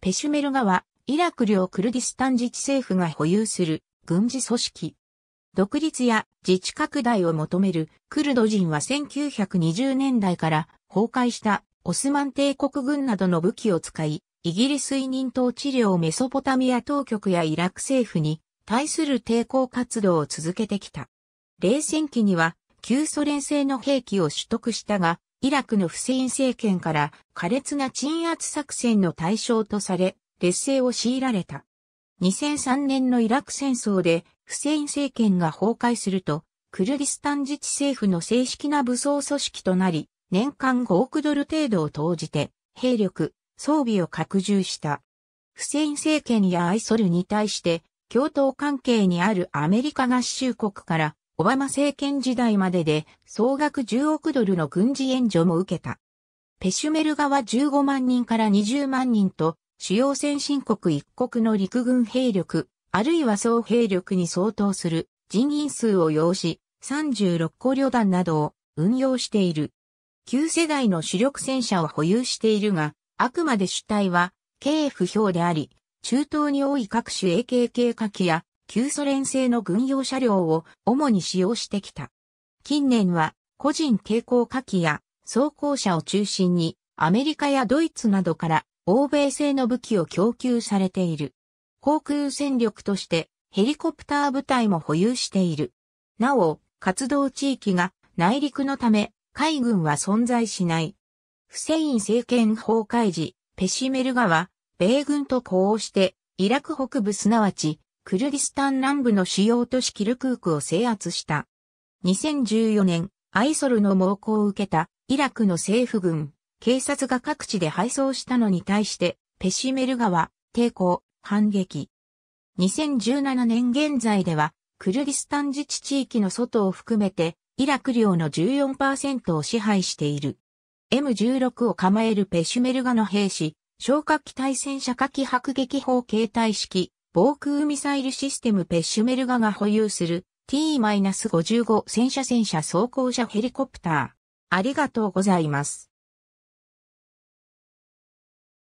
ペシュメル川、イラク領クルディスタン自治政府が保有する軍事組織。独立や自治拡大を求めるクルド人は1920年代から崩壊したオスマン帝国軍などの武器を使い、イギリス委任統治領メソポタミア当局やイラク政府に対する抵抗活動を続けてきた。冷戦期には旧ソ連製の兵器を取得したが、イラクのフセイン政権から苛烈な鎮圧作戦の対象とされ、劣勢を強いられた。2003年のイラク戦争でフセイン政権が崩壊すると、クルディスタン自治政府の正式な武装組織となり、年間5億ドル程度を投じて、兵力、装備を拡充した。フセイン政権やアイソルに対して、共闘関係にあるアメリカ合衆国からオバマ政権時代までで総額10億ドルの軍事援助も受けた。ペシュメル側は15万人から20万人と主要先進国一国の陸軍兵力、あるいは総兵力に相当する人員数を要し、36個旅団などを運用している。旧世代の主力戦車を保有しているが、あくまで主体は、k 不評であり、中東に多い各種 AKK 火器や旧ソ連製の軍用車両を主に使用してきた。近年は個人抵抗火器や装甲車を中心にアメリカやドイツなどから欧米製の武器を供給されている。航空戦力としてヘリコプター部隊も保有している。なお、活動地域が内陸のため海軍は存在しない。フセイン政権崩壊時、ペシメルガは米軍と呼応してイラク北部すなわちクルディスタン南部の主要都市キルクークを制圧した。2014年、アイソルの猛攻を受けたイラクの政府軍、警察が各地で敗走したのに対して、ペシメル川、抵抗、反撃。2017年現在では、クルディスタン自治地域の外を含めて、イラク領の14%を支配している。M16 を構えるペシュメルガの兵士、消火器対戦車火器迫撃砲形態式、防空ミサイルシステムペッシュメルガが保有する T-55 戦車戦車装甲車ヘリコプター。ありがとうございます。